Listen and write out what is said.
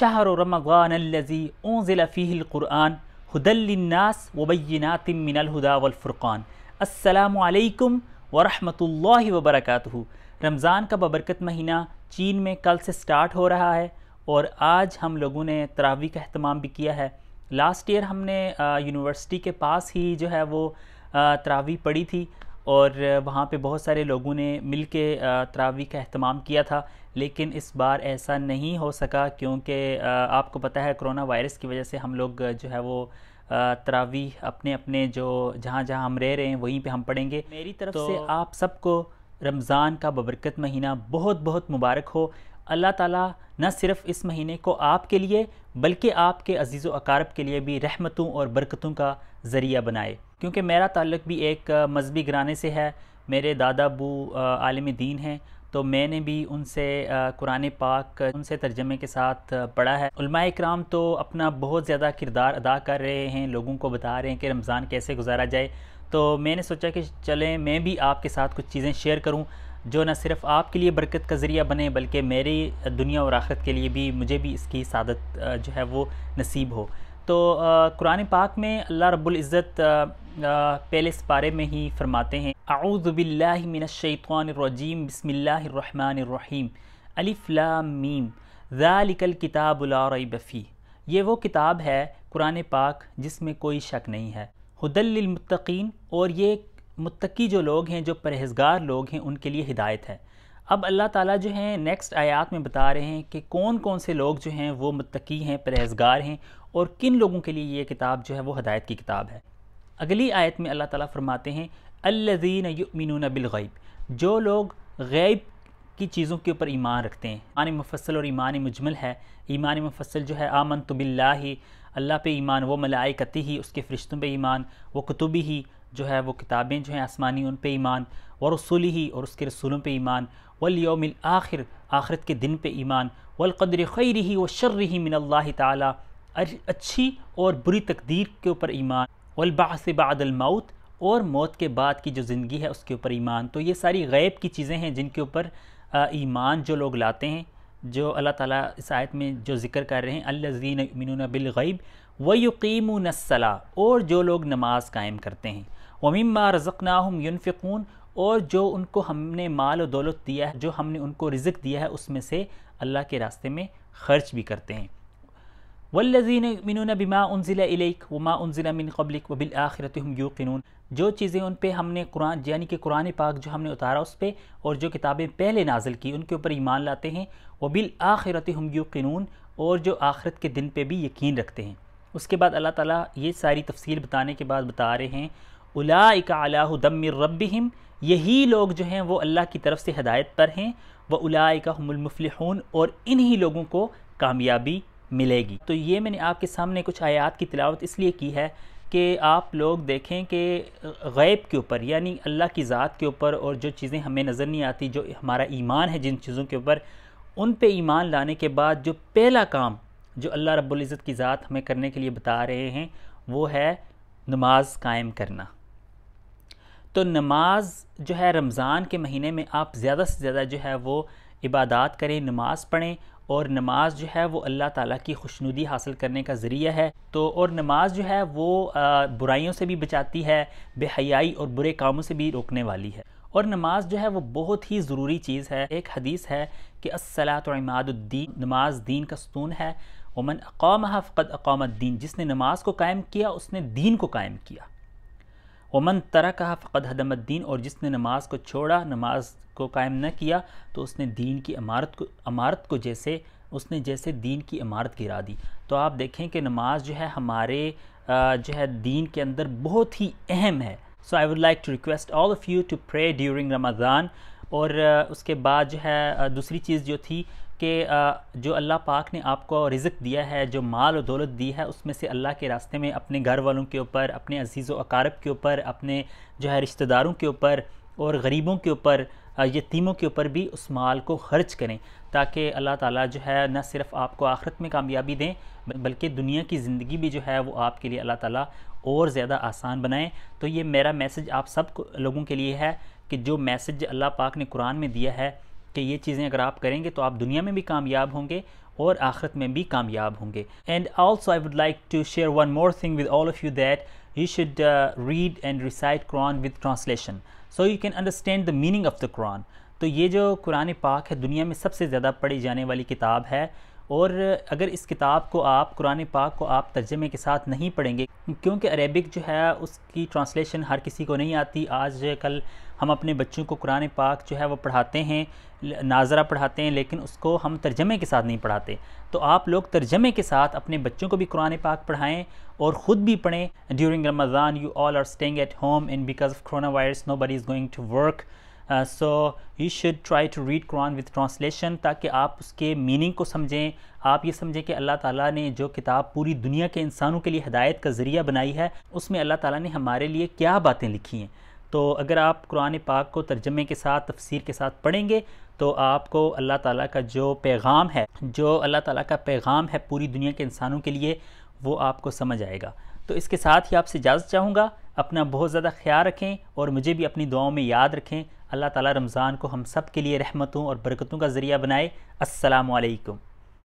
شہر رمضان الذي انزل فيه القرآن القرآن حدلث وبينات من الهدى والفرقان السلام علیکم ورحمۃ اللہ وبرکاتہ رمضان کا ببرکت مہینہ چین میں کل سے سٹارٹ ہو رہا ہے اور آج ہم لوگوں نے تراوی کا اہتمام بھی کیا ہے لاسٹ ایئر ہم نے یونیورسٹی کے پاس ہی جو ہے وہ تراوی پڑھی تھی اور وہاں پہ بہت سارے لوگوں نے مل کے تراوی کا اہتمام کیا تھا لیکن اس بار ایسا نہیں ہو سکا کیونکہ آپ کو پتہ ہے کرونا وائرس کی وجہ سے ہم لوگ جو ہے وہ تراوی اپنے اپنے جو جہاں جہاں ہم رہ رہے ہیں وہیں پہ ہم پڑھیں گے میری طرف سے آپ سب کو رمضان کا ببرکت مہینہ بہت بہت مبارک ہو اللہ تعالیٰ نہ صرف اس مہینے کو آپ کے لیے بلکہ آپ کے عزیز و اقارب کے لیے بھی رحمتوں اور برکتوں کا ذریعہ بنائے کیونکہ میرا تعلق بھی ایک مذہبی گرانے سے ہے میرے دادا بو عالم دین ہیں تو میں نے بھی ان سے قرآن پاک ان سے ترجمے کے ساتھ پڑھا ہے علماء اکرام تو اپنا بہت زیادہ کردار ادا کر رہے ہیں لوگوں کو بتا رہے ہیں کہ رمضان کیسے گزارا جائے تو میں نے سوچا کہ چلیں میں بھی آپ کے ساتھ کچھ چیزیں شیئر کروں جو نہ صرف آپ کے لیے برکت کا ذریعہ بنے بلکہ میری دنیا اور آخرت کے لیے بھی مجھے بھی اس کی سعادت جو ہے وہ نصیب ہو تو قرآن پاک میں اللہ رب العزت پہلے سپارے میں ہی فرماتے ہیں اعوذ باللہ من الشیطان الرجیم بسم اللہ الرحمن الرحیم الف لام میم ذالک الکتاب لا ریب فی یہ وہ کتاب ہے قرآن پاک جس میں کوئی شک نہیں ہے حدل للمتقین اور یہ متقی جو لوگ ہیں جو پرہیزگار لوگ ہیں ان کے لیے ہدایت ہے اب اللہ تعالیٰ جو ہیں نیکسٹ آیات میں بتا رہے ہیں کہ کون کون سے لوگ جو ہیں وہ متقی ہیں پرہزگار ہیں اور کن لوگوں کے لیے یہ کتاب جو ہے وہ ہدایت کی کتاب ہے اگلی آیت میں اللہ تعالیٰ فرماتے ہیں یؤمنون بالغیب جو لوگ غیب کی چیزوں کے اوپر ایمان رکھتے ہیں ایمان مفصل اور ایمان مجمل ہے ایمان مفصل جو ہے آمن تو باللہ اللہ پہ ایمان وہ ملائکتی ہی اس کے فرشتوں پہ ایمان وہ کتبی ہی جو ہے وہ کتابیں جو ہیں آسمانی ان پہ ایمان و رسول ہی اور اس کے رسولوں پہ ایمان والیوم الاخر الآخر آخرت کے دن پہ ایمان والقدر خیری خیری و شر ہی من اللہ تعالیٰ اچھی اور بری تقدیر کے اوپر ایمان والبعث بعد الموت اور موت کے بعد کی جو زندگی ہے اس کے اوپر ایمان تو یہ ساری غیب کی چیزیں ہیں جن کے اوپر ایمان جو لوگ لاتے ہیں جو اللہ تعالیٰ اس آیت میں جو ذکر کر رہے ہیں اللہ ظین بالغیب الب الغیب و اور جو لوگ نماز قائم کرتے ہیں ومما رزقناہم رزق اور جو ان کو ہم نے مال و دولت دیا ہے جو ہم نے ان کو رزق دیا ہے اس میں سے اللہ کے راستے میں خرچ بھی کرتے ہیں والذین الضذمنب بما انزل الیک وما انزل من قبلک و بالآخرت یوقنون جو چیزیں ان پہ ہم نے قرآن یعنی کہ قرآن پاک جو ہم نے اتارا اس پہ اور جو کتابیں پہلے نازل کی ان کے اوپر ایمان لاتے ہیں وبالآخرت بالآخرت یوقنون اور جو آخرت کے دن پہ بھی یقین رکھتے ہیں اس کے بعد اللہ تعالیٰ یہ ساری تفصیل بتانے کے بعد بتا رہے ہیں علیہ دم ربہم یہی لوگ جو ہیں وہ اللہ کی طرف سے ہدایت پر ہیں وہ اولائک ہم المفلحون اور انہی لوگوں کو کامیابی ملے گی تو یہ میں نے آپ کے سامنے کچھ آیات کی تلاوت اس لیے کی ہے کہ آپ لوگ دیکھیں کہ غیب کے اوپر یعنی اللہ کی ذات کے اوپر اور جو چیزیں ہمیں نظر نہیں آتی جو ہمارا ایمان ہے جن چیزوں کے اوپر ان پہ ایمان لانے کے بعد جو پہلا کام جو اللہ رب العزت کی ذات ہمیں کرنے کے لیے بتا رہے ہیں وہ ہے نماز قائم کرنا تو نماز جو ہے رمضان کے مہینے میں آپ زیادہ سے زیادہ جو ہے وہ عبادات کریں نماز پڑھیں اور نماز جو ہے وہ اللہ تعالیٰ کی خوشنودی حاصل کرنے کا ذریعہ ہے تو اور نماز جو ہے وہ برائیوں سے بھی بچاتی ہے بے حیائی اور برے کاموں سے بھی روکنے والی ہے اور نماز جو ہے وہ بہت ہی ضروری چیز ہے ایک حدیث ہے کہ الصلاۃ عماد الدین نماز دین کا ستون ہے ومن اقام فقد اقام الدین جس نے نماز کو قائم کیا اس نے دین کو قائم کیا ومن ترہ کہا فقد حدم الدین اور جس نے نماز کو چھوڑا نماز کو قائم نہ کیا تو اس نے دین کی عمارت کو عمارت کو جیسے اس نے جیسے دین کی عمارت گرا دی تو آپ دیکھیں کہ نماز جو ہے ہمارے جو ہے دین کے اندر بہت ہی اہم ہے so I would like to request all of you to pray during Ramadan اور اس کے بعد جو ہے دوسری چیز جو تھی کہ جو اللہ پاک نے آپ کو رزق دیا ہے جو مال و دولت دی ہے اس میں سے اللہ کے راستے میں اپنے گھر والوں کے اوپر اپنے عزیز و اقارب کے اوپر اپنے جو ہے رشتہ داروں کے اوپر اور غریبوں کے اوپر یتیموں کے اوپر بھی اس مال کو خرچ کریں تاکہ اللہ تعالیٰ جو ہے نہ صرف آپ کو آخرت میں کامیابی دیں بلکہ دنیا کی زندگی بھی جو ہے وہ آپ کے لیے اللہ تعالیٰ اور زیادہ آسان بنائیں تو یہ میرا میسج آپ سب لوگوں کے لیے ہے کہ جو میسج اللہ پاک نے قرآن میں دیا ہے کہ یہ چیزیں اگر آپ کریں گے تو آپ دنیا میں بھی کامیاب ہوں گے اور آخرت میں بھی کامیاب ہوں گے and also I would like to share one more thing with all of you that you should read and recite Quran with translation so you can understand the meaning of the Quran تو یہ جو قرآن پاک ہے دنیا میں سب سے زیادہ پڑھی جانے والی کتاب ہے اور اگر اس کتاب کو آپ قرآن پاک کو آپ ترجمے کے ساتھ نہیں پڑھیں گے کیونکہ عربک جو ہے اس کی ٹرانسلیشن ہر کسی کو نہیں آتی آج کل ہم اپنے بچوں کو قرآن پاک جو ہے وہ پڑھاتے ہیں ناظرہ پڑھاتے ہیں لیکن اس کو ہم ترجمے کے ساتھ نہیں پڑھاتے تو آپ لوگ ترجمے کے ساتھ اپنے بچوں کو بھی قرآن پاک پڑھائیں اور خود بھی پڑھیں during Ramadan you all are staying at home and because of corona virus نو بری is going to work so you should try to read Quran with translation تاکہ آپ اس کے میننگ کو سمجھیں آپ یہ سمجھیں کہ اللہ تعالیٰ نے جو کتاب پوری دنیا کے انسانوں کے لیے ہدایت کا ذریعہ بنائی ہے اس میں اللہ تعالیٰ نے ہمارے لیے کیا باتیں لکھی ہیں تو اگر آپ قرآن پاک کو ترجمے کے ساتھ تفسیر کے ساتھ پڑھیں گے تو آپ کو اللہ تعالیٰ کا جو پیغام ہے جو اللہ تعالیٰ کا پیغام ہے پوری دنیا کے انسانوں کے لیے وہ آپ کو سمجھ آئے گا تو اس کے ساتھ ہی آپ سے اجازت چاہوں گا اپنا بہت زیادہ خیال رکھیں اور مجھے بھی اپنی دعاؤں میں یاد رکھیں اللہ تعالیٰ رمضان کو ہم سب کے لیے رحمتوں اور برکتوں کا ذریعہ بنائے السلام علیکم